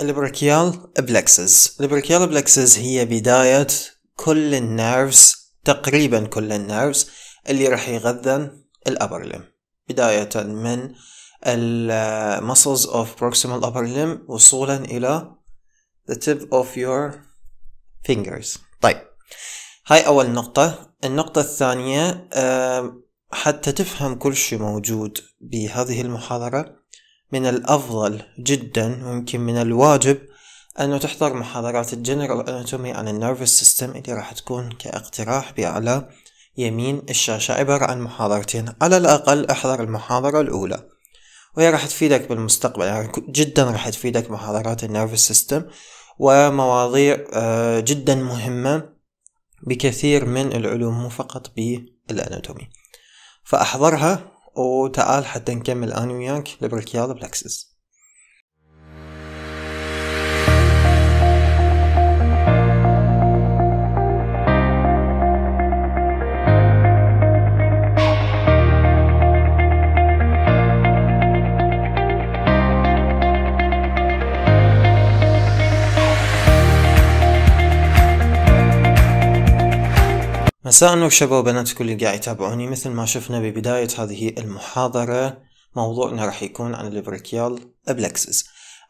البركيال بلكسز البركيال بلكسز هي بداية كل النيرفز تقريبا كل النيرفز اللي راح يغذن الأبر لم بداية من المسلز of proximal upper limb وصولا إلى the tip of your fingers طيب هاي أول نقطة النقطة الثانية آه، حتى تفهم كل شيء موجود بهذه المحاضرة من الأفضل جدا ويمكن من الواجب أنه تحضر محاضرات الجنرال أناتومي عن النيرفس سيستم اللي راح تكون كاقتراح بأعلى يمين الشاشة عبارة عن محاضرتين على الأقل احضر المحاضرة الأولى وهي راح تفيدك بالمستقبل يعني جدا راح تفيدك محاضرات النيرفس سيستم ومواضيع آه، جدا مهمة بكثير من العلوم مو فقط بالأناتومي فأحضرها وتعال حتى نكمل انا وياك البريكيال بلاكسس مساء شباب وبنات كل اللي قاعد يتابعوني مثل ما شفنا ببداية هذه المحاضرة موضوعنا راح يكون عن البريكيال ابلكسز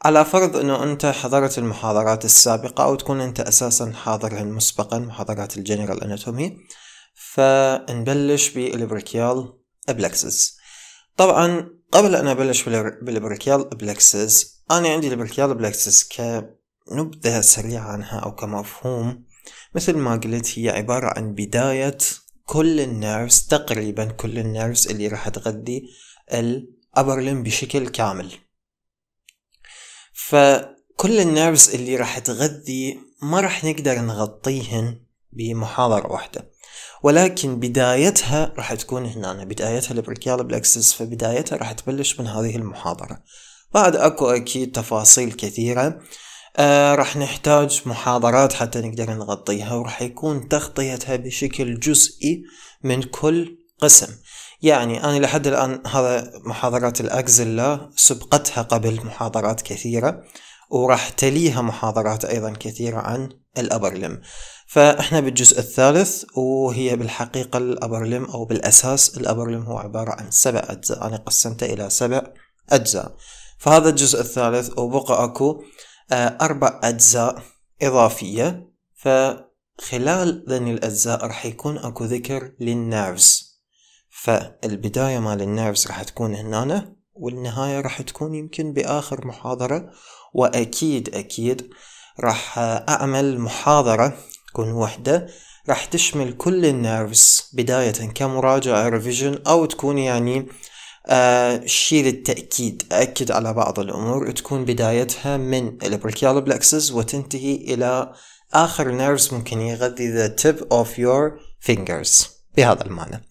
على فرض انه انت حضرت المحاضرات السابقة او تكون انت اساسا حاضرها مسبقا محاضرات الجنرال اناتومي فنبلش بالبريكيال ابلكسز طبعا قبل ان ابلش بالبريكيال ابلكسز انا عندي البريكيال ابلكسز كنبذة سريعة عنها او كمفهوم مثل ما قلت هي عبارة عن بداية كل النيرفز تقريبا كل النيرفز اللي راح تغذي الأبرلم بشكل كامل فكل النيرفز اللي راح تغذي ما راح نقدر نغطيهن بمحاضرة واحدة ولكن بدايتها راح تكون هنا بدايتها البريكيال بلاكسس فبدايتها راح تبلش من هذه المحاضرة بعد اكو اكيد تفاصيل كثيرة آه راح نحتاج محاضرات حتى نقدر نغطيها وراح يكون تغطيتها بشكل جزئي من كل قسم يعني أنا لحد الآن هذا محاضرات الأكزلا سبقتها قبل محاضرات كثيرة وراح تليها محاضرات أيضا كثيرة عن الأبرلم فإحنا بالجزء الثالث وهي بالحقيقة الأبرلم أو بالأساس الأبرلم هو عبارة عن سبع أجزاء أنا قسمته إلى سبع أجزاء فهذا الجزء الثالث وبقى أكو آه، أربع أجزاء إضافية فخلال ذني الأجزاء راح يكون أكو ذكر للنيرفز فالبداية مال النيرفز راح تكون هنا والنهاية راح تكون يمكن بآخر محاضرة وأكيد أكيد راح أعمل محاضرة تكون وحدة راح تشمل كل النيرفز بداية كمراجعة ريفيجن أو تكون يعني آه، شيل التأكيد للتأكيد أكد على بعض الأمور تكون بدايتها من البريكيال بلكسس وتنتهي إلى آخر نيرفز ممكن يغذي the tip of your fingers بهذا المعنى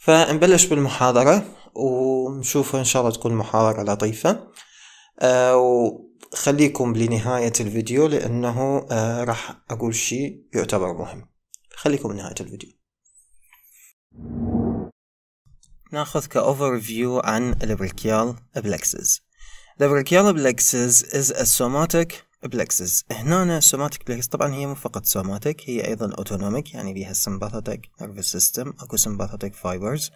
فنبلش بالمحاضرة ونشوفها إن شاء الله تكون محاضرة لطيفة آه وخليكم لنهاية الفيديو لأنه آه راح أقول شيء يعتبر مهم خليكم لنهاية الفيديو ناخذ كأوفر فيو عن البريكيال بلكسز البريكيال بلكسز is a somatic بلكسز هنا سوماتيك بلكس طبعا هي مو فقط سوماتيك هي ايضا اوتونوميك يعني بيها سمباثاتيك نيرفس سيستم اكو سمباثاتيك فايبرز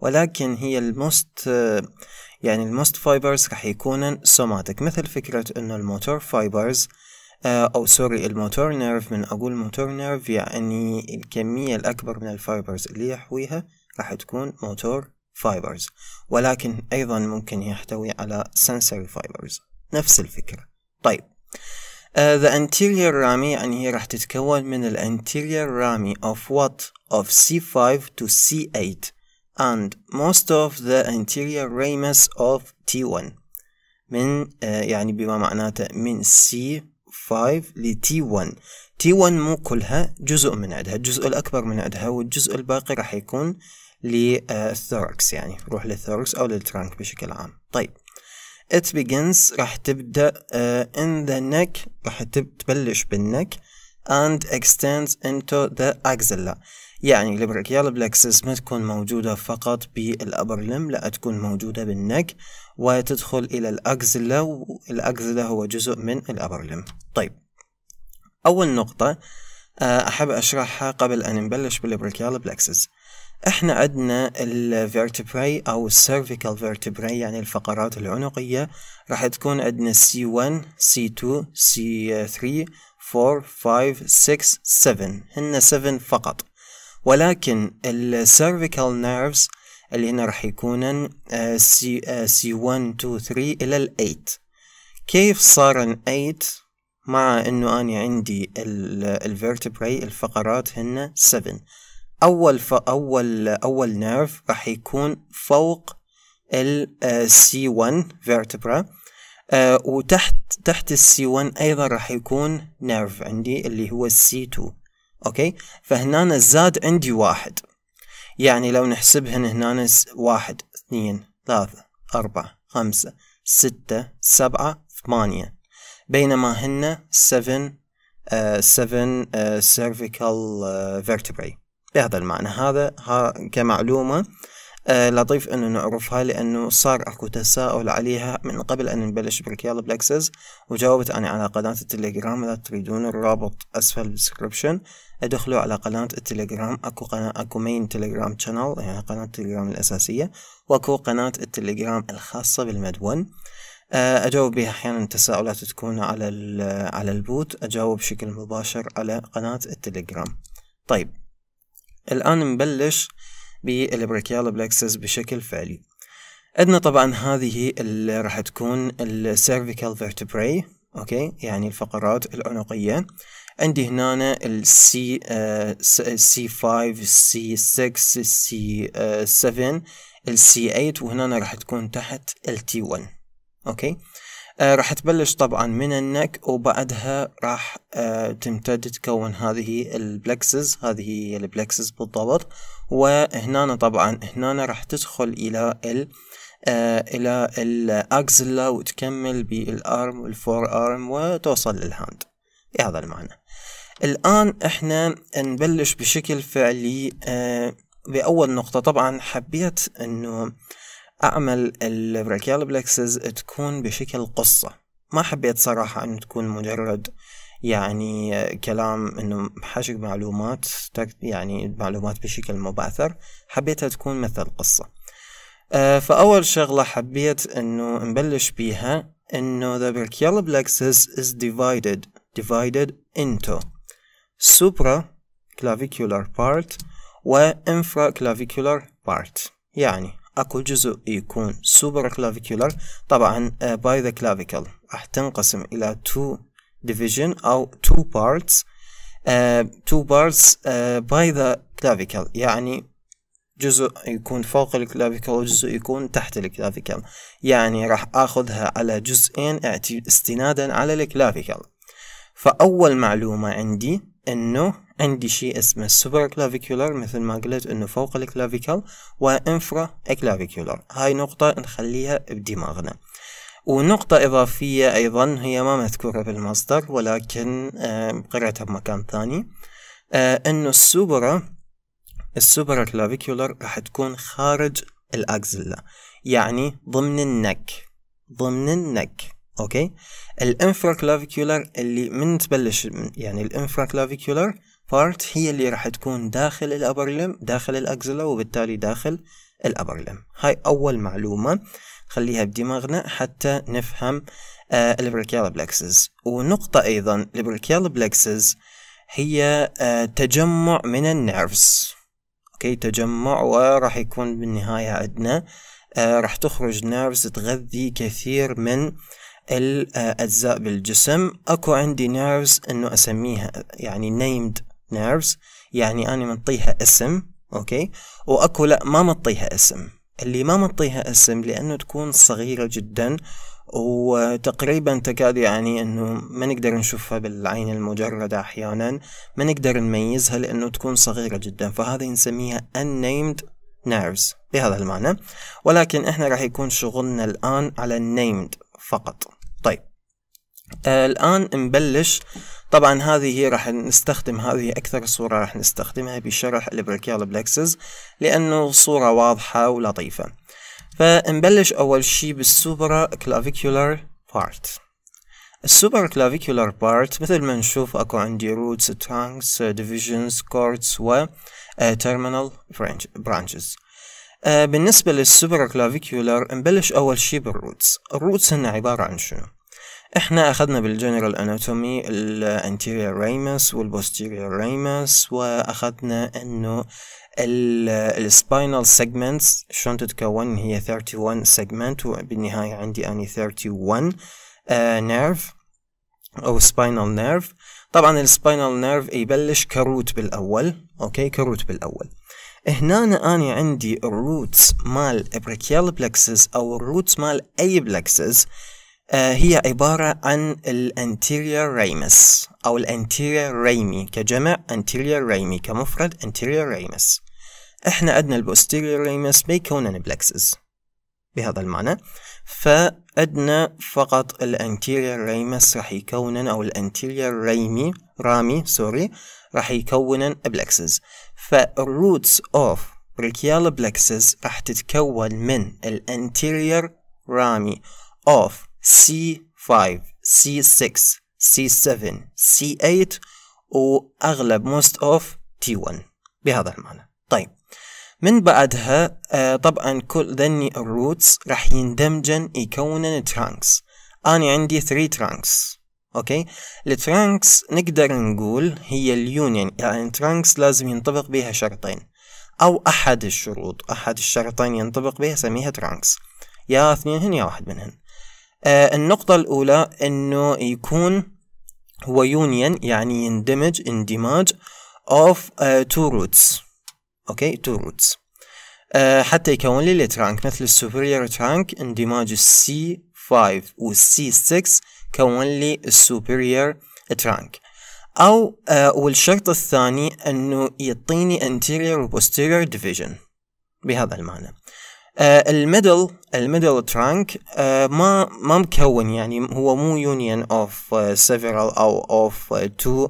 ولكن هي الموست يعني الموست فايبرز راح يكونن سوماتيك مثل فكرة انه الموتور فايبرز آه، او سوري الموتور نيرف من اقول موتور نيرف يعني الكمية الاكبر من الفايبرز اللي يحويها راح تكون موتور fibers ولكن أيضا ممكن يحتوي على sensory fibers نفس الفكرة طيب Uh, the anterior rami يعني هي راح تتكون من the anterior rami of what of C5 to C8 and most of the anterior ramus of T1 من uh, يعني بما معناته من C5 ل T1 T1 مو كلها جزء من عندها الجزء الأكبر من عندها والجزء الباقي راح يكون للثوركس يعني روح للثوركس أو للترانك بشكل عام طيب it begins راح تبدأ uh, in the neck راح تبلش بالنك and extends into the axilla يعني البريكيال بلاكسس ما تكون موجودة فقط بالأبر لم لا تكون موجودة بالنك وتدخل إلى الأكزلا والأكزلا هو جزء من الأبر لم طيب أول نقطة آه، أحب أشرحها قبل أن نبلش بالبريكيال بلاكسس احنا عندنا الفيرتبراي او السيرفيكال فيرتبراي يعني الفقرات العنقية راح تكون عندنا C1 C2 C3 4 5 6 7 هن 7 فقط ولكن السيرفيكال نيرفز اللي هنا راح يكونن c 1 2 3 الى ال 8 كيف صارن 8 مع انه انا عندي الفيرتبراي الفقرات هن 7 اول فاول اول نيرف راح يكون فوق ال آه، c 1 فيرتبرا آه، وتحت تحت ال c 1 ايضا راح يكون نيرف عندي اللي هو c 2 اوكي فهنا زاد عندي واحد يعني لو نحسبهن هنا واحد اثنين ثلاثة أربعة خمسة ستة سبعة ثمانية بينما هن 7 7 سيرفيكال فيرتبري بهذا المعنى هذا ها كمعلومة آه لطيف انه نعرفها لانه صار اكو تساؤل عليها من قبل ان نبلش بركيال بلاكسز وجاوبت انا على قناة التليجرام اذا تريدون الرابط اسفل الديسكربشن ادخلوا على قناة التليجرام اكو قناة اكو مين تليجرام شانل يعني قناة التليجرام الاساسية واكو قناة التليجرام الخاصة بالمدون آه، اجاوب بها احيانا تساؤلات تكون على على البوت اجاوب بشكل مباشر على قناة التليجرام طيب الآن نبلش بالبريكيال بلكسس بشكل فعلي عندنا طبعا هذه اللي راح تكون السيرفيكال فيرتبري اوكي يعني الفقرات العنقية عندي هنا ال سي 5 سي 6 سي 7 ال السي 8 وهنا راح تكون تحت ال التي 1 اوكي آه، راح تبلش طبعا من النك وبعدها راح آه، تمتد تكون هذه البلكسز هذه هي البلكسز بالضبط وهنا طبعا هنا راح تدخل الى ال آه، الى الاكزلا وتكمل بالارم والفور ارم وتوصل للهاند بهذا المعنى الان احنا نبلش بشكل فعلي باول نقطة طبعا حبيت انه أعمل البراكيال بلكسز تكون بشكل قصة ما حبيت صراحة أنه تكون مجرد يعني كلام أنه حشق معلومات يعني معلومات بشكل مباثر حبيتها تكون مثل قصة آه، فأول شغلة حبيت أنه نبلش بيها أنه the brachial plexus is divided divided into supra clavicular part و infraclavicular part يعني اكو جزء يكون سوبر كلافيكولار طبعا آه، باي ذا كلافيكل راح تنقسم الى تو ديفيجن او تو بارتس تو بارتس باي ذا كلافيكل يعني جزء يكون فوق الكلافيكل وجزء يكون تحت الكلافيكل يعني راح اخذها على جزئين استنادا على الكلافيكل فاول معلومة عندي انه عندي شيء اسمه سوبر كلافيكولار مثل ما قلت انه فوق الكلافيكال وانفرا كلافيكولار هاي نقطة نخليها بدماغنا ونقطة إضافية أيضا هي ما مذكورة بالمصدر ولكن قرأتها بمكان ثاني آه، أنه السوبرا السوبرا كلافيكولار راح تكون خارج الأكزيلا يعني ضمن النك ضمن النك أوكي الانفرا كلافيكولار اللي من تبلش يعني الانفرا كلافيكولار بارت هي اللي راح تكون داخل الابر لم داخل الاكزلا وبالتالي داخل الابر لم هاي اول معلومه خليها بدماغنا حتى نفهم آه البريكيال بلكسز ونقطه ايضا البريكيال بلكسز هي آه، تجمع من النيرفز اوكي تجمع وراح يكون بالنهايه عندنا آه، راح تخرج نيرفز تغذي كثير من الأجزاء آه، بالجسم أكو عندي نيرفز أنه أسميها يعني نيمد nerves يعني أنا منطيها اسم أوكي وأكو لا ما منطيها اسم اللي ما منطيها اسم لأنه تكون صغيرة جدا وتقريبا تكاد يعني انه ما نقدر نشوفها بالعين المجردة احيانا ما نقدر نميزها لانه تكون صغيرة جدا فهذه نسميها unnamed nerves بهذا المعنى ولكن احنا راح يكون شغلنا الان على النيمد فقط طيب آه، الان نبلش طبعا هذه راح نستخدم هذه أكثر صورة راح نستخدمها بشرح البريكيال بلاكسز لأنه صورة واضحة ولطيفة فنبلش أول شي بالسوبرا كلافيكولار بارت السوبر كلافيكولار بارت مثل ما نشوف اكو عندي روتس ترانكس ديفيجنز كورتس و تيرمينال آه، برانشز آه، بالنسبة للسوبر كلافيكولار نبلش اول شي بالروتس الروتس هن عبارة عن شنو احنا اخذنا بالجنرال اناتومي الانتيرير ريمس والبوستيرير ريمس واخذنا انه السباينال سيجمنتس شلون تتكون هي 31 سيجمنت وبالنهاية عندي اني 31 نيرف uh, او سباينال نيرف طبعا السباينال نيرف يبلش كروت بالاول اوكي كروت بالاول هنا أنا عندي الروتس مال بريكيال بلكسس أو الروتس مال أي بلكسس آه، هي عبارة عن الانتيريور ريمس أو الانتيريور ريمي كجمع انتيريور ريمي كمفرد انتيريور ريمس احنا عندنا البوستيريور ريمس بيكونن بلكسز بهذا المعنى فأدنا فقط الانتيريور ريمس راح يكونن أو الانتيريور ريمي رامي سوري راح يكونن بلكسز فالروتس اوف بريكيال بلكسز راح تتكون من الانتيريور رامي اوف C5 C6 C7 C8 وأغلب most of T1 بهذا المعنى طيب من بعدها آه طبعا كل ذني الروتس راح يندمجن يكونن ترانكس أنا عندي 3 ترانكس اوكي الترانكس نقدر نقول هي اليونيون يعني الترانكس لازم ينطبق بها شرطين او احد الشروط احد الشرطين ينطبق بها سميها ترانكس يا اثنينهن يا واحد منهن آه النقطة الأولى إنه يكون هو يونيون يعني يندمج اندماج of uh, two roots أوكي okay, two roots uh, حتى يكون لي الترانك مثل السوبريور ترانك اندماج c 5 و c 6 كون لي السوبريور ترانك أو uh, والشرط الثاني أنه يعطيني anterior و posterior division بهذا المعنى الميدل الميدل ترانك ما ما مكون يعني هو مو يونيون اوف سيفرال او اوف تو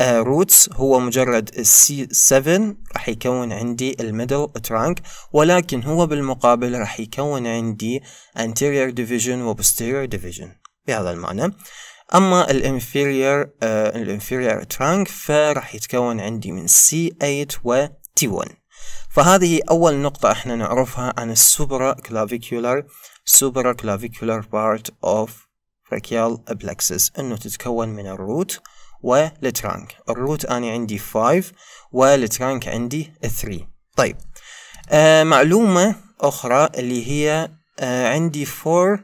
روتس هو مجرد السي 7 راح يكون عندي الميدل ترانك ولكن هو بالمقابل راح يكون عندي anterior division و posterior division بهذا المعنى اما الانفيرير الانفيرير ترانك فراح يتكون عندي من C8 و T1 فهذه أول نقطة احنا نعرفها عن السوبرا كلافيكولار سوبرا كلافيكولار بارت اوف brachial أبلكسس انه تتكون من الروت والترانك الروت انا عندي 5 والترانك عندي 3 طيب آه معلومة اخرى اللي هي آه عندي 4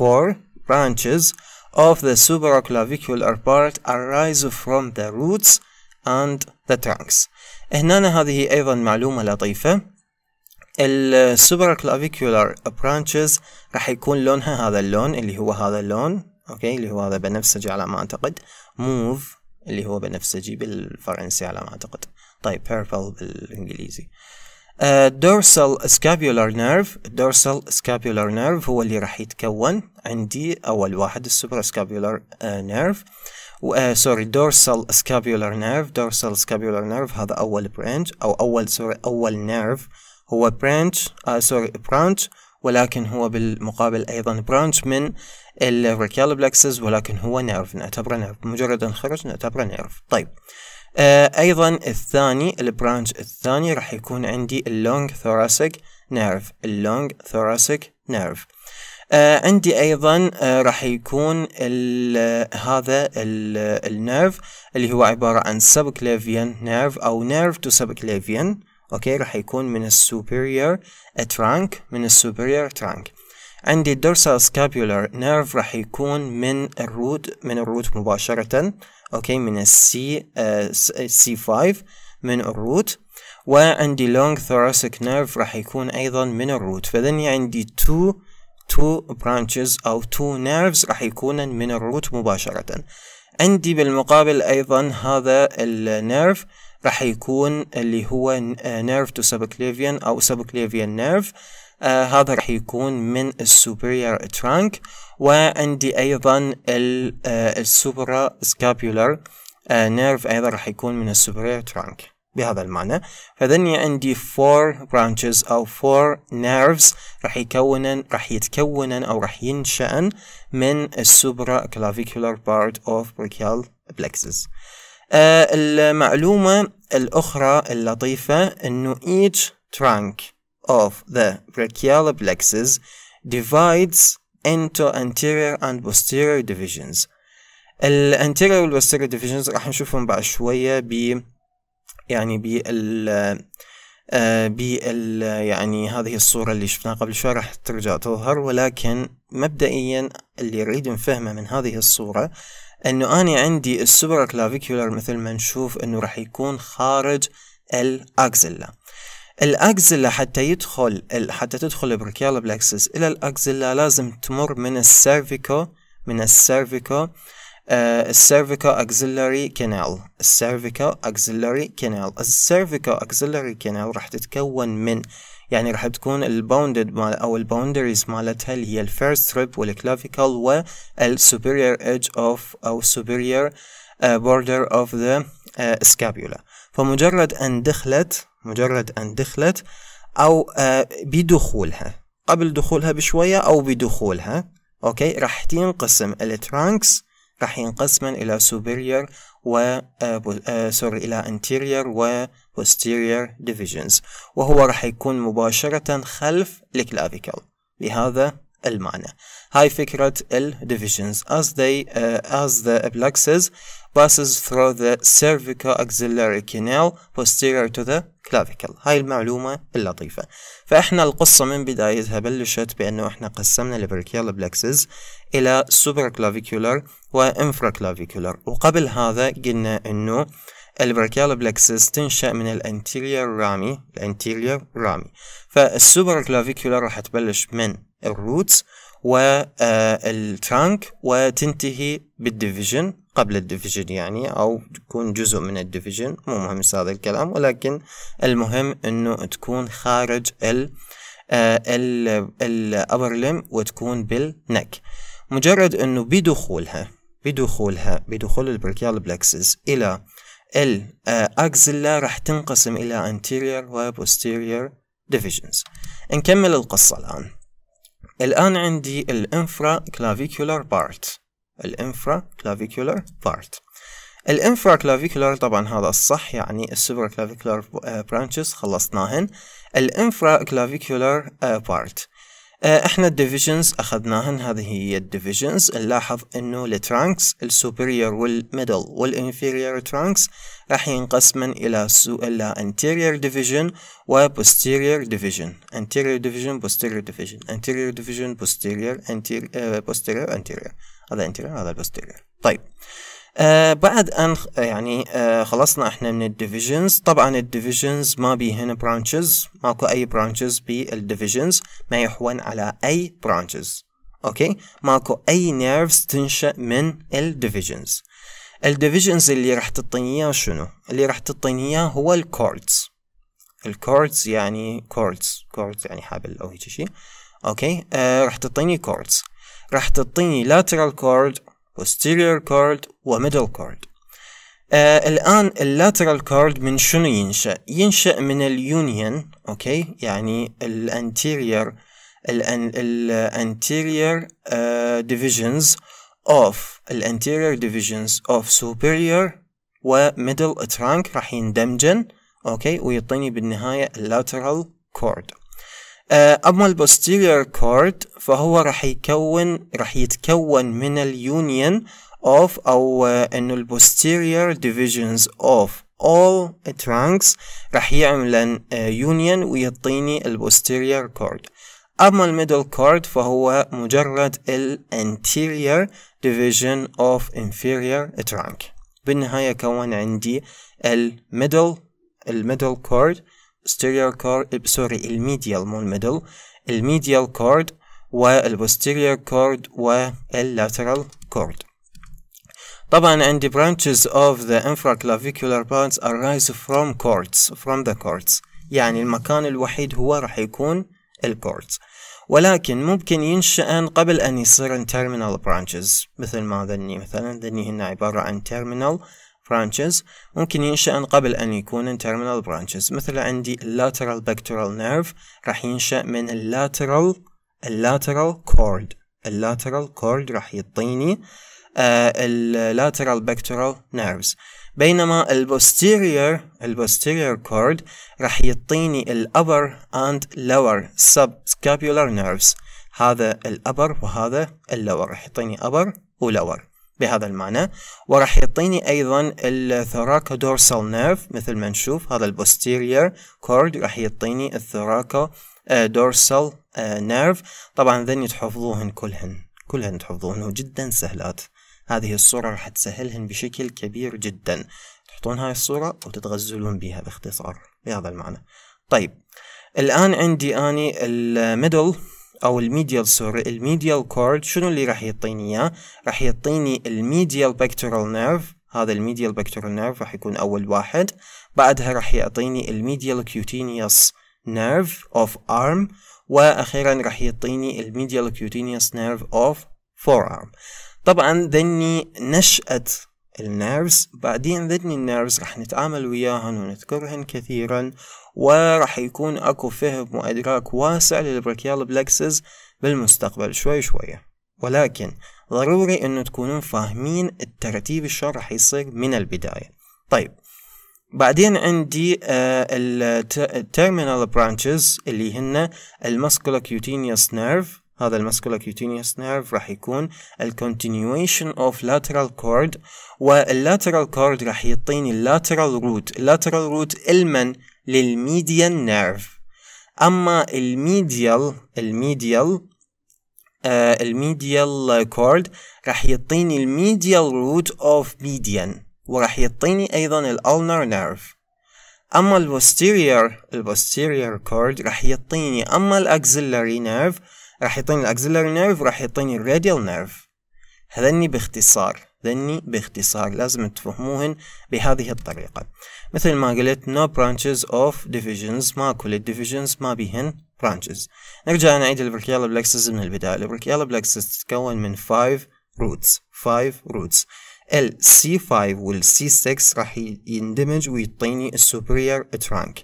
4 branches of the supraclavicular part arise from the roots and the trunks هنا هذه أيضا معلومة لطيفة السوبر كلافيكولار برانشز راح يكون لونها هذا اللون اللي هو هذا اللون أوكي اللي هو هذا بنفسجي على ما أعتقد موف اللي هو بنفسجي بالفرنسي على ما أعتقد طيب purple بالإنجليزي دورسال سكابيولار نيرف دورسال سكابيولار نيرف هو اللي راح يتكون عندي أول واحد السوبر سكابيولار نيرف uh, سوري دورسال سكابيولار نيرف دورسال سكابيولار نيرف هذا اول برانش او اول سوري اول نيرف هو برانش سوري برانش ولكن هو بالمقابل ايضا برانش من الريكال بلكسز ولكن هو نيرف نعتبره نيرف مجرد ان خرج نعتبره نيرف طيب آه ايضا الثاني البرانش الثاني راح يكون عندي اللونج ثوراسيك نيرف اللونج ثوراسيك نيرف آه عندي ايضا آه راح يكون ال هذا ال النيرف اللي هو عبارة عن subclavian nerve او nerve to subclavian اوكي راح يكون من superior trunk من superior trunk عندي الدورسال scapular نيرف راح يكون من الروت من الروت مباشرة اوكي من السي سي 5 من الروت وعندي لونج thoracic نيرف راح يكون ايضا من الروت فذني يعني عندي two two branches أو two nerves راح يكون من الروت مباشرة عندي بالمقابل أيضا هذا النيرف راح يكون اللي هو نيرف تو سبكليفيان أو سبكليفيان نيرف آه هذا راح يكون من السوبريور ترانك وعندي أيضا آه، السوبرا سكابيولر نيرف آه، أيضا راح يكون من السوبريور ترانك بهذا المعنى فذني عندي four branches أو four nerves راح يكونن راح يتكونن أو راح ينشأن من السوبرا clavicular part of brachial plexus آه المعلومة الأخرى اللطيفة أنه each trunk of the brachial plexus divides into anterior and posterior divisions الانتيريور والبوستيريور divisions راح نشوفهم بعد شوية ب يعني بال آه، بال يعني هذه الصورة اللي شفناها قبل شوي راح ترجع تظهر ولكن مبدئيا اللي نريد نفهمه من هذه الصورة انه انا عندي السوبر كلافيكولر مثل ما نشوف انه راح يكون خارج الاكزيلا الاكزيلا حتى يدخل حتى تدخل البركيال بلاكسس الى الاكزيلا لازم تمر من السيرفيكو من السيرفيكو السيرفيكا اكزيلاري كانال السيرفيكا اكزيلاري كانال السيرفيكا اكزيلاري كانال راح تتكون من يعني راح تكون الباوندد مال او الباوندريز مالتها اللي هي الفيرست ريب والكلافيكال والسوبيريور ايدج اوف او سوبيريور بوردر اوف ذا سكابيولا فمجرد ان دخلت مجرد ان دخلت او آه، بدخولها قبل دخولها بشويه او بدخولها اوكي راح تنقسم الترانكس راح ينقسما إلى superior و سوري آه، آه، إلى anterior و posterior divisions وهو راح يكون مباشرة خلف الكلافيكل بهذا المعنى هاي فكرة ال divisions as they uh, as the plexus passes through the cervical axillary canal posterior to the clavicle هاي المعلومة اللطيفة فإحنا القصة من بدايتها بلشت بأنه إحنا قسمنا البركيال بلكسز إلى سوبر كلافيكولار وإنفرا كلافيكولار وقبل هذا قلنا أنه البركيال بلكسس تنشأ من الانتيريور رامي الانتيريور رامي فالسوبر كلافيكولار راح تبلش من الروتس والترانك آه، وتنتهي بالديفيجن قبل الديفيجن يعني أو تكون جزء من الديفيجن مو مهم هذا الكلام ولكن المهم أنه تكون خارج ال آه، الأبر لم وتكون بالنك مجرد أنه بدخولها بدخولها بدخول البركيال بلكسس إلى الأكزيلا آه، راح تنقسم إلى anterior و posterior divisions نكمل القصة الآن الآن عندي الانفرا كلافيكولار بارت الانفرا كلافيكولار بارت الانفرا كلافيكولار طبعا هذا الصح يعني السوبر كلافيكولار برانشز خلصناهن الانفرا كلافيكولار بارت آه، آه، احنا الديفيجنز اخذناهن هذه هي الديفيجنز نلاحظ انه الترانكس السوبريور والميدل والانفيريور ترانكس راح ينقسمن الى سو الى انتيرير ديفيجن وبوستيرير ديفيجن انتيرير ديفيجن بوستيرير ديفيجن انتيرير ديفيجن بوستيرير انتيرير بوستيرير انتيرير هذا انتيرير هذا البوستيرير طيب آه بعد ان آه، يعني آه خلصنا احنا من الديفيجنز طبعا الديفيجنز ما بيهن برانشز ماكو اي برانشز بالديفيجنز ما يحون على اي برانشز اوكي ماكو اي نيرفز تنشا من الديفيجنز الديفيجنز اللي راح تعطيني اياه شنو اللي راح تعطيني اياه هو الكوردز الكوردز يعني كوردز كوردز يعني حبل او هيك شيء اوكي آه راح تعطيني كوردز راح تعطيني lateral chord posterior chord وميدل chord آه الآن اللاترال cord من شنو ينشأ؟ ينشأ من اليونيون أوكي يعني الانتيرير الانتيرير ديفيجنز اوف الانتيرير ديفيجنز اوف سوبريور وميدل ترانك راح يندمجن أوكي ويعطيني بالنهاية اللاترال كورد آه، أما البوستيريور cord فهو راح يكون رح يتكون من اليونيون of أو آه، إنه البوستيريور divisions of all trunks راح يعمل يونيون آه، ويعطيني البوستيريور cord أما الميدل cord فهو مجرد ال anterior division of inferior trunk بالنهاية كون عندي الميدل الميدل cord posterior cord سوري الميديال مو الميدل الميديال كورد والبوستيريور كورد واللاترال كورد طبعا and the branches of the infraclavicular bones arise from cords from the cords يعني المكان الوحيد هو راح يكون الكوردز ولكن ممكن ينشأن قبل أن يصيرن terminal branches مثل ما ذني مثلا ذني هنا عبارة عن terminal branches ممكن ينشأن قبل أن يكون terminal branches مثل عندي lateral pectoral nerve راح ينشأ من lateral lateral cord lateral cord راح يعطيني آه، lateral pectoral nerves بينما البوستيريور البوستيريور كورد راح يعطيني الأبر اند لور سب سكابيولار نيرفز هذا الأبر وهذا اللور راح يعطيني أبر ولور بهذا المعنى وراح يعطيني ايضا الثوراكو دورسال نيرف مثل ما نشوف هذا البوستيرير كورد راح يعطيني الثوراكو دورسال نيرف طبعا ذن تحفظوهن كلهن كلهن تحفظوهن وجدا سهلات هذه الصورة راح تسهلهن بشكل كبير جدا تحطون هاي الصورة وتتغزلون بها باختصار بهذا المعنى طيب الآن عندي أني الميدل او الميديال سوري الميديال كورد شنو اللي راح يعطيني اياه راح يعطيني الميديال بكتورال نيرف هذا الميديال بكتورال نيرف راح يكون اول واحد بعدها راح يعطيني الميديال كيوتينيوس نيرف اوف ارم واخيرا راح يعطيني الميديال كيوتينيوس نيرف اوف فور ارم طبعا ذني نشأة النيرفز بعدين ذني النيرفز راح نتعامل وياهن ونذكرهن كثيرا وراح يكون اكو فهم وادراك واسع للبراكيال بلكسز بالمستقبل شوي شوي ولكن ضروري انه تكونون فاهمين الترتيب شو راح يصير من البداية طيب بعدين عندي التيرمينال آه، برانشز اللي هن الماسكولا كيوتينيوس نيرف هذا الماسكولا كيوتينيوس نيرف راح يكون الكونتينيويشن اوف لاترال كورد واللاترال كورد راح يعطيني اللاترال روت اللاترال روت المن للميديان نيرف أما الميديال الميديال آه الميديال كورد راح يعطيني الميديال روت اوف ميديان وراح يعطيني أيضا الألنر نيرف أما البوستيرير البوستيرير كورد راح يعطيني أما الأكسلري نيرف راح يعطيني الأكسلري نيرف راح يعطيني الراديال نيرف هذني باختصار ذني باختصار لازم تفهموهن بهذه الطريقة مثل ما قلت no branches of divisions ما كل divisions ما بيهن branches نرجع نعيد البركيالا بلاكسس من البداية البركيالا بلاكسس تتكون من 5 roots 5 roots ال C5 وال C6 راح يندمج ويعطيني السوبريور ترانك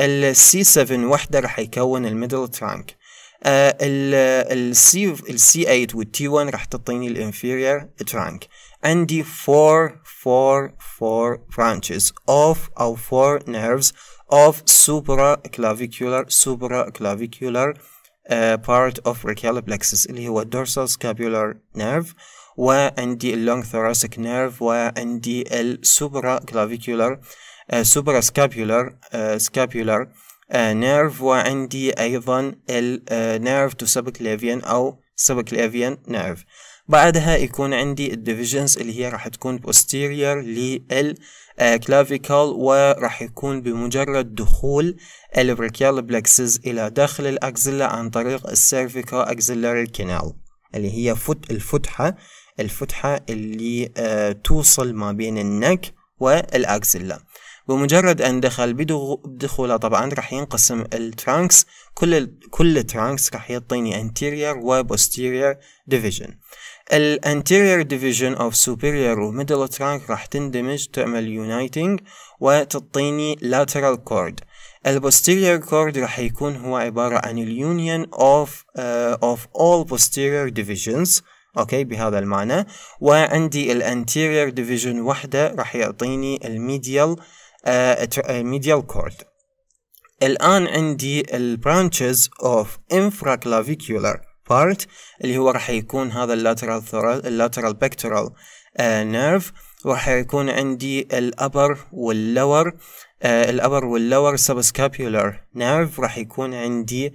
ال C7 وحده راح يكون الميدل ترانك السي السي 8 والتي 1 راح تعطيني الانفيرير ترانك عندي 4 4 4 branches of او 4 nerves of supraclavicular supraclavicular uh, part of brachial plexus اللي هو dorsal scapular nerve وعندي اللونج thoracic nerve وعندي السوبرا كلافيكولار سوبرا سكابيولار سكابيولار نيرف آه، وعندي أيضا النيرف تو سبكليفيان أو سبكليفيان نيرف بعدها يكون عندي الديفيجنز اللي هي راح تكون posterior للكلافيكال آه، وراح يكون بمجرد دخول البريكيال بلكسز إلى داخل الأكزيلا عن طريق السيرفيكا أكزيلاري كينال اللي هي فت الفتحة الفتحة اللي آه، توصل ما بين النك والأكزيلا بمجرد ان دخل بدخوله طبعا راح ينقسم الترانكس كل كل ترانكس راح يعطيني anterior و posterior division ال anterior division of superior و middle trunk راح تندمج تعمل يونايتنج وتعطيني lateral cord ال posterior cord راح يكون هو عبارة عن of uh, of all posterior divisions اوكي بهذا المعنى وعندي anterior division وحده راح يعطيني الميديال medial ميديال آه، كورد آه، الآن عندي البرانشز اوف infraclavicular بارت اللي هو راح يكون هذا اللاترال اللاترال بكتورال آه، نيرف وراح يكون عندي الأبر واللور الأبر واللور subscapular نيرف راح يكون عندي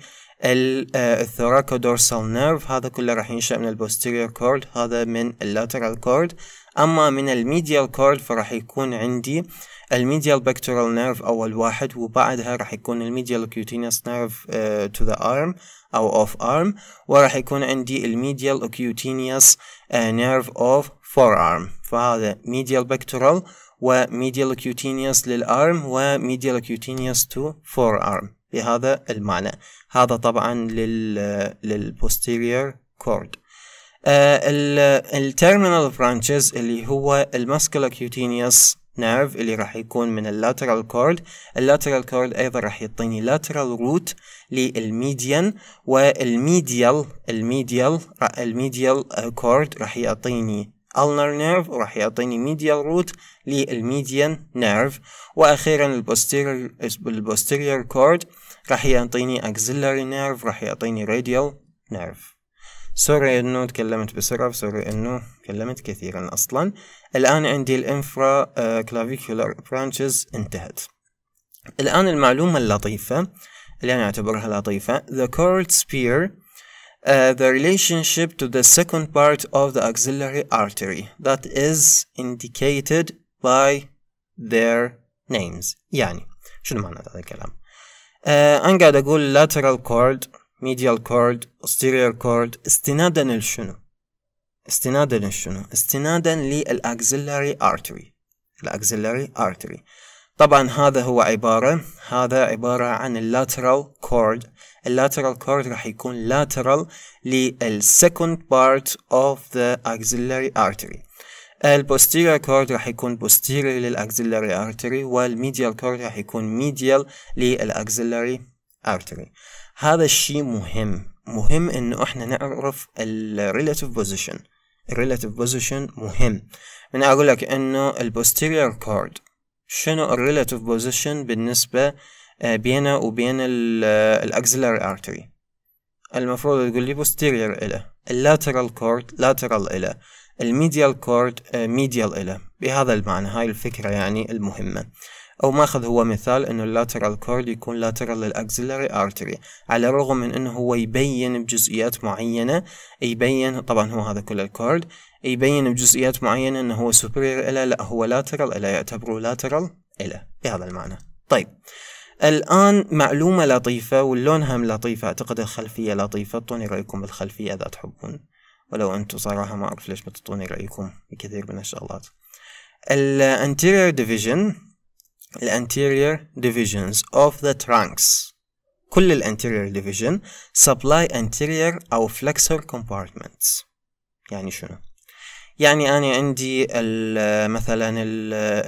الثوراكودورسال نيرف هذا كله راح ينشأ من البوستيريور كورد هذا من اللاترال كورد أما من الميديال كورد فراح يكون عندي آه الميديال بكتورال نيرف أول واحد وبعدها راح يكون الميديال كيوتينس نيرف تو ذا أرم أو أوف أرم وراح يكون عندي الميديال كيوتينس آه، نيرف أوف فور أرم فهذا ميديال بكتورال وميديال كيوتينس للأرم وميديال كيوتينس تو فور أرم بهذا المعنى هذا طبعا لل للبوستيريور كورد الترمينال برانشز اللي هو الماسكولا كيوتينس نيرف اللي راح يكون من اللاترال كورد اللاترال كورد ايضا راح يعطيني لاترال روت للميديان والميديال الميديال الميديال كورد راح يعطيني ulnar نيرف وراح يعطيني medial root للميديان نيرف واخيرا البوستيرير البوستيريور كورد راح يعطيني اكزيلاري نيرف راح يعطيني radial نيرف سوري انه تكلمت بسرعه سوري انه تكلمت كثيرا أصلا الآن عندي الانفرا كلافيكولار آه، برانشز انتهت الآن المعلومة اللطيفة اللي أنا أعتبرها لطيفة the cord spear Uh, آه، the relationship to the second part of the axillary artery that is indicated by their names يعني شنو معنى هذا الكلام uh, أنا قاعد أقول lateral cord medial cord posterior cord استنادا لشنو استنادا لشنو؟ استنادا للاكزيلاري ارتري الاكزيلاري ارتري طبعا هذا هو عبارة هذا عبارة عن اللاترال كورد اللاترال كورد راح يكون لاترال للسكند بارت اوف ذا اكزيلاري ارتري البوستيريور كورد راح يكون posterior للاكزيلاري ارتري والميديال كورد راح يكون medial للاكزيلاري ارتري هذا الشيء مهم مهم انه احنا نعرف الريلاتيف بوزيشن الريلاتيف بوزيشن مهم من اقول لك انه البوستيريور كارد شنو الريلاتيف بوزيشن بالنسبة آه، بينه وبين الاكسلر ارتري آه، المفروض تقول لي بوستيريور الى اللاترال كورد لاترال الى الميديال كورد ميديال الى بهذا المعنى هاي الفكرة يعني المهمة أو ماخذ هو مثال إنه اللاترال كورد يكون لاترال للأكزيلاري أرتري على الرغم من إنه هو يبين بجزئيات معينة يبين طبعا هو هذا كل الكورد يبين بجزئيات معينة إنه هو سوبرير إلى لا هو لاترال إلى يعتبره لاترال إلى بهذا المعنى طيب الآن معلومة لطيفة واللون هم لطيفة أعتقد الخلفية لطيفة أعطوني رأيكم بالخلفية إذا تحبون ولو أنتم صراحة ما أعرف ليش ما رأيكم بكثير من الشغلات الانتيرير ديفيجن anterior divisions of the trunks كل anterior division supply anterior أو flexor compartments يعني شنو؟ يعني أنا عندي ال مثلا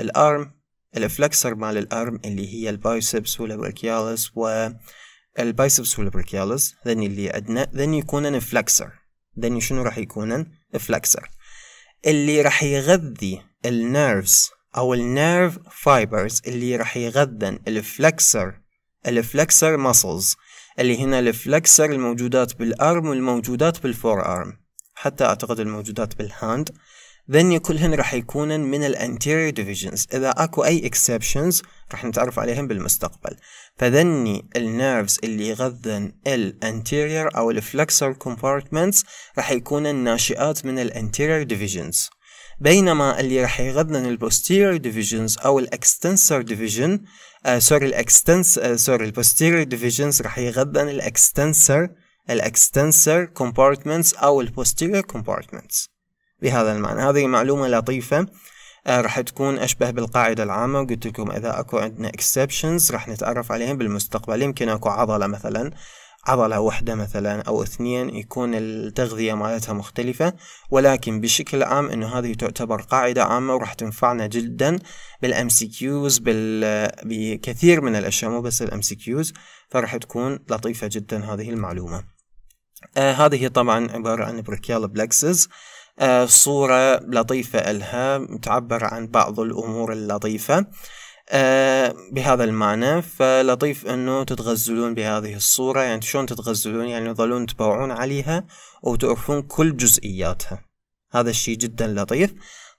الأرم الفلكسر مال الأرم اللي هي البايسبس والبركيالس والبايسبس والبركيالس ذني اللي عندنا ذني يكونن فلكسر ذني شنو راح يكونن؟ فلكسر اللي راح يغذي النيرفز أو النيرف فايبرز اللي راح يغذن الفلكسر الفلكسر muscles اللي هنا الفلكسر الموجودات بالأرم والموجودات بالفور أرم حتى أعتقد الموجودات بالهاند ذني كلهن راح يكونن من الانتيريور ديفيجنز اذا اكو اي exceptions راح نتعرف عليهم بالمستقبل فذني النيرفز اللي يغذن الانتيريور او الفلكسر كومبارتمنتس راح يكونن ناشئات من الانتيريور ديفيجنز بينما اللي رح يغذنا البوستيريور divisions أو الاكستنسر division آه سوري الاكستنس آه سوري البوستيريور divisions راح يغذن الاكستنسر الاكستنسر compartments أو البوستيريور compartments بهذا المعنى هذه معلومة لطيفة آه راح تكون أشبه بالقاعدة العامة وقلت لكم إذا أكو عندنا exceptions راح نتعرف عليهم بالمستقبل يمكن أكو عضلة مثلا عضلة واحدة مثلا أو اثنين يكون التغذية مالتها مختلفة ولكن بشكل عام أنه هذه تعتبر قاعدة عامة وراح تنفعنا جدا بالام سي كيوز بكثير من الأشياء مو بس الام سي كيوز فراح تكون لطيفة جدا هذه المعلومة آه هذه طبعا عبارة عن بريكيال بلاكسز آه صورة لطيفة إلها تعبر عن بعض الأمور اللطيفة آه، بهذا المعنى فلطيف انه تتغزلون بهذه الصورة يعني شلون تتغزلون يعني تظلون تبوعون عليها وتعرفون كل جزئياتها هذا الشيء جدا لطيف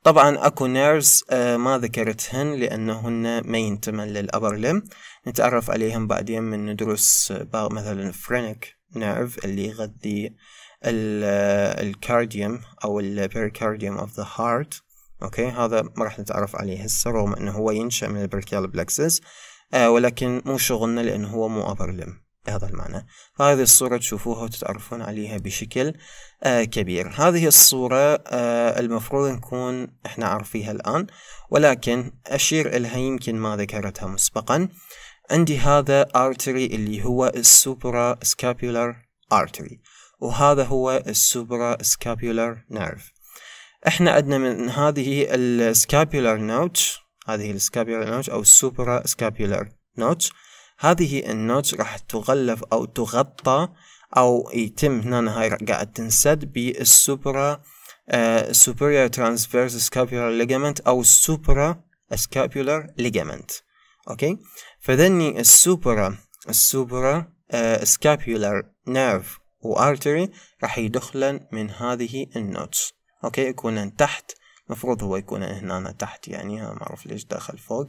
طبعا اكو نيرز آه، ما ذكرتهن لانهن ما ينتمن للابر لم نتعرف عليهم بعدين من دروس آه، مثلا فرينك نيرف اللي يغذي الكارديوم او البيريكارديوم اوف ذا هارت اوكي هذا ما راح نتعرف عليه هسه رغم انه هو ينشا من البركيال بلكسس آه ولكن مو شغلنا لانه هو مو ابر لم بهذا المعنى فهذه الصورة تشوفوها وتتعرفون عليها بشكل آه كبير هذه الصورة آه المفروض نكون احنا عارفيها الآن ولكن أشير إلها يمكن ما ذكرتها مسبقا عندي هذا artery اللي هو السوبرا سكابيولار artery وهذا هو السوبرا سكابيولار نيرف احنا عندنا من هذه السكابيولار نوت هذه السكابيولار نوت او السوبرا سكابيولار نوت هذه النوتش راح تغلف او تغطى او يتم هنا هاي قاعد تنسد بالسوبرا آه superior transverse scapular ligament او السوبرا سكابيولار ligament اوكي فذني السوبرا السوبرا سكابيولار نيرف وارتري راح يدخلن من هذه النوتش اوكي يكون تحت مفروض هو يكون هنا تحت يعني معروف ليش داخل فوق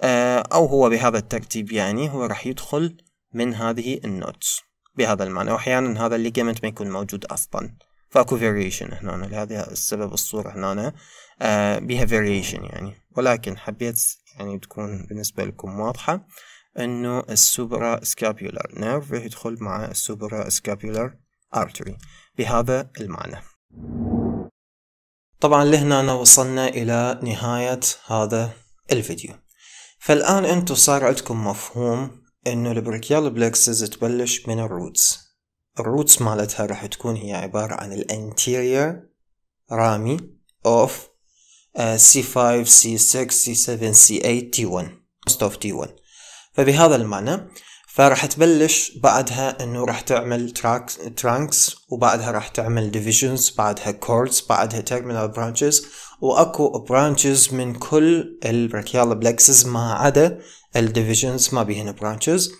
آه، او هو بهذا الترتيب يعني هو راح يدخل من هذه النوتس بهذا المعنى واحيانا هذا الليجمنت ما يكون موجود اصلا فاكو فاريشن هنا لهذا السبب الصورة هنا آه بها فاريشن يعني ولكن حبيت يعني تكون بالنسبة لكم واضحة انه السوبرا سكابيولار نيرف راح يدخل مع السوبرا سكابيولار ارتري بهذا المعنى طبعا لهنا وصلنا الى نهاية هذا الفيديو فالان انتو صار عندكم مفهوم انه البركيال بلكسز تبلش من الروتس الروتس مالتها راح تكون هي عبارة عن الانتيرير رامي اوف C5 C6 C7 C8 T1 most of T1 فبهذا المعنى فراح تبلش بعدها انه راح تعمل تراكس ترانكس وبعدها راح تعمل ديفيجنز بعدها كوردز بعدها تيرمينال برانشز واكو برانشز من كل البراكيال بلكسز ما عدا الديفيجنز ما بيهن برانشز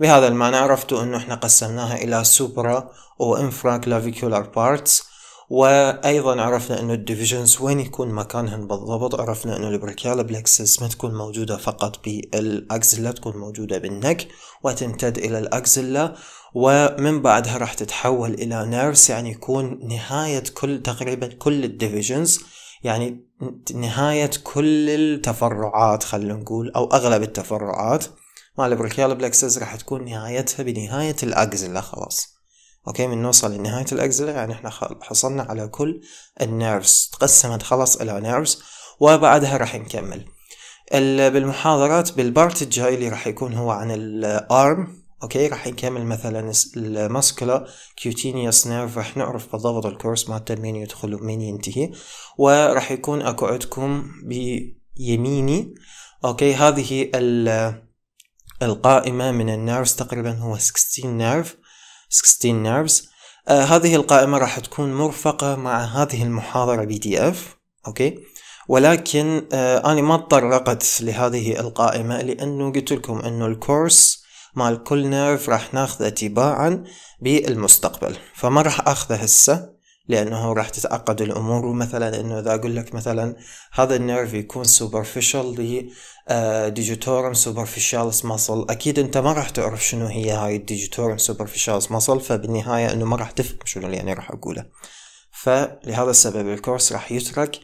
بهذا المعنى عرفتوا انه احنا قسمناها الى سوبرا وانفرا كلافيكولار بارتس وايضا عرفنا انه الديفيجنز وين يكون مكانهن بالضبط عرفنا انه البريكيال بلكسس ما تكون موجودة فقط بالاكزيلا تكون موجودة بالنك وتمتد الى الاكزيلا ومن بعدها راح تتحول الى نيرس يعني يكون نهاية كل تقريبا كل الديفيجنز يعني نهاية كل التفرعات خلينا نقول او اغلب التفرعات مع البريكيال بلكسس راح تكون نهايتها بنهاية الاكزيلا خلاص اوكي من نوصل لنهاية الأكزلة يعني احنا حصلنا على كل النيرفز تقسمت خلاص إلى نيرفز وبعدها راح نكمل بالمحاضرات بالبارت الجاي اللي راح يكون هو عن الارم اوكي راح نكمل مثلا الماسكولا كيوتينيوس نيرف راح نعرف بالضبط الكورس مالته مين يدخل ومين ينتهي وراح يكون اكو عندكم بيميني اوكي هذه القائمة من النيرفز تقريبا هو 16 نيرف 16 nerves آه هذه القائمة راح تكون مرفقة مع هذه المحاضرة بي دي اف اوكي ولكن آه أنا ما تطرقت لهذه القائمة لأنه قلت لكم أنه الكورس مال كل نيرف راح ناخذه تباعا بالمستقبل فما راح أخذه هسه لانه راح تتعقد الامور مثلا انه اذا اقول لك مثلا هذا النيرف يكون سوبرفيشال ديجيتورم سوبرفيشالس ماسل اكيد انت ما راح تعرف شنو هي هاي الديجيتورم سوبرفيشالس ماسل فبالنهايه انه ما راح تفهم شنو اللي يعني راح اقوله فلهذا السبب الكورس راح يترك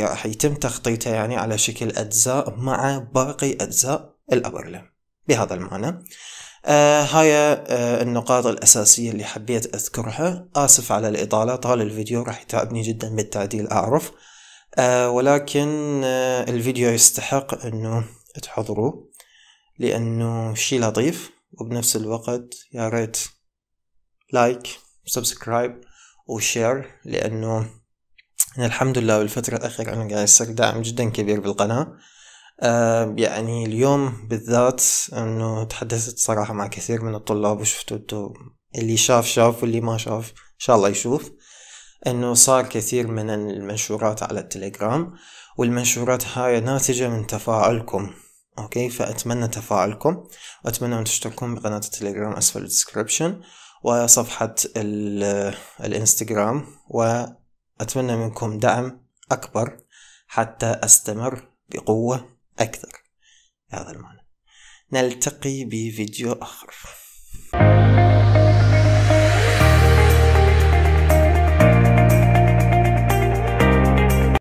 راح يتم تخطيطه يعني على شكل اجزاء مع باقي اجزاء الابرلم بهذا المعنى آه هاي آه النقاط الأساسية اللي حبيت أذكرها آسف على الإطالة طال الفيديو راح يتعبني جدا بالتعديل أعرف آه ولكن آه الفيديو يستحق أنه تحضروا لأنه شي لطيف وبنفس الوقت يا ريت لايك سبسكرايب وشير لأنه الحمد لله بالفترة الأخيرة أنا قاعد أصير داعم جدا كبير بالقناة آه، يعني اليوم بالذات انه تحدثت صراحة مع كثير من الطلاب وشفتوا انتو اللي شاف شاف واللي ما شاف ان شاء الله يشوف انه صار كثير من المنشورات على التليجرام والمنشورات هاي ناتجة من تفاعلكم اوكي فاتمنى تفاعلكم واتمنى ان تشتركون بقناة التليجرام اسفل الديسكربشن وصفحة آه، الانستغرام واتمنى منكم دعم اكبر حتى استمر بقوة أكثر هذا المعنى نلتقي بفيديو آخر